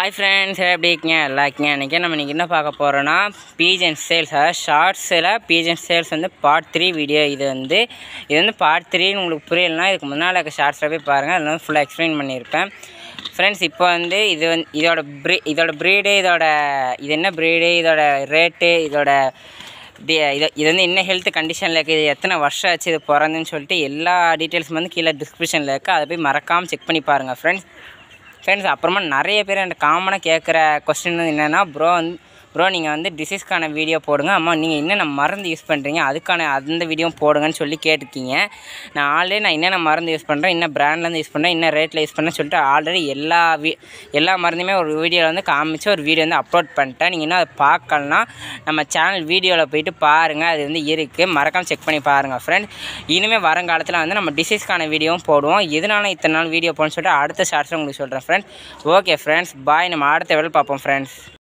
hi friends எப்படி இருக்கீங்க எல்லா இருக்கீங்க இன்றைக்கி நம்ம இன்றைக்கி என்ன பார்க்க போகிறோன்னா பீஜன் சேல்ஸ் அதாவது ஷார்ட்ஸில் பீஜன் சேல்ஸ் வந்து பார்ட் த்ரீ வீடியோ இது வந்து இது வந்து பார்ட் த்ரீன்னு உங்களுக்கு புரியலனா இதுக்கு முன்னால் இருக்க ஷார்ட்ஸில் போய் பாருங்கள் அதில் வந்து ஃபுல்லாக எக்ஸ்பிளைன் பண்ணியிருப்பேன் ஃப்ரெண்ட்ஸ் இப்போ வந்து இது வந்து இதோட ப்ரீ இதோட ப்ரீடு இதோட இது என்ன ப்ரீடு இதோட ரேட்டு இதோட இது இது வந்து என்ன ஹெல்த் கண்டிஷனில் இருக்குது இது எத்தனை வருஷம் ஆச்சு இது பிறந்துன்னு சொல்லிட்டு எல்லா டீட்டெயில்ஸும் வந்து கீழே டிஸ்கிரிப்ஷனில் இருக்குது அதை போய் மறக்காமல் செக் பண்ணி பாருங்கள் ஃப்ரெண்ட்ஸ் ஃப்ரெண்ட்ஸ் அப்புறமா நிறைய பேர் எனக்கு காமனாக கேட்குற கொஸ்டின் என்னென்னா ப்ரோ வந்து ப்ரோ நீங்கள் வந்து டிசீஸ்க்கான வீடியோ போடுங்க அம்மா நீங்கள் என்னென்ன மருந்து யூஸ் பண்ணுறீங்க அதுக்கான அந்த வீடியோ போடுங்கன்னு சொல்லி கேட்டிருக்கீங்க நான் ஆல்ரெடி நான் என்னென்ன மருந்து யூஸ் பண்ணுறேன் என்ன ப்ராண்ட்லேருந்து யூஸ் பண்ணுறேன் என்ன ரேட்டில் யூஸ் பண்ணுறேன் சொல்லிட்டு ஆல்ரெடி எல்லா வீ எல்லா மருந்துமே ஒரு வீடியோவில் வந்து காமிச்சு ஒரு வீடியோ வந்து அப்லோட் பண்ணிட்டேன் நீங்கள் இன்னும் அதை பார்க்கலாம் நம்ம சேனல் வீடியோவில் போயிட்டு பாருங்கள் அது வந்து இருக்குது மறக்காமல் செக் பண்ணி பாருங்கள் ஃப்ரெண்ட் இனிமேல் வரங்காலத்தில் வந்து நம்ம டிசீஸ்க்கான வீடியோவும் போடுவோம் எதனால இத்தனை நாள் வீடியோ போகணும்னு சொல்லிட்டு அடுத்த ஷார்ட்ஸில் உங்களுக்கு சொல்கிறேன் ஃப்ரெண்ட்ஸ் ஓகே ஃப்ரெண்ட்ஸ் பாய் நம்ம அடுத்த வேலை பார்ப்போம் ஃப்ரெண்ட்ஸ்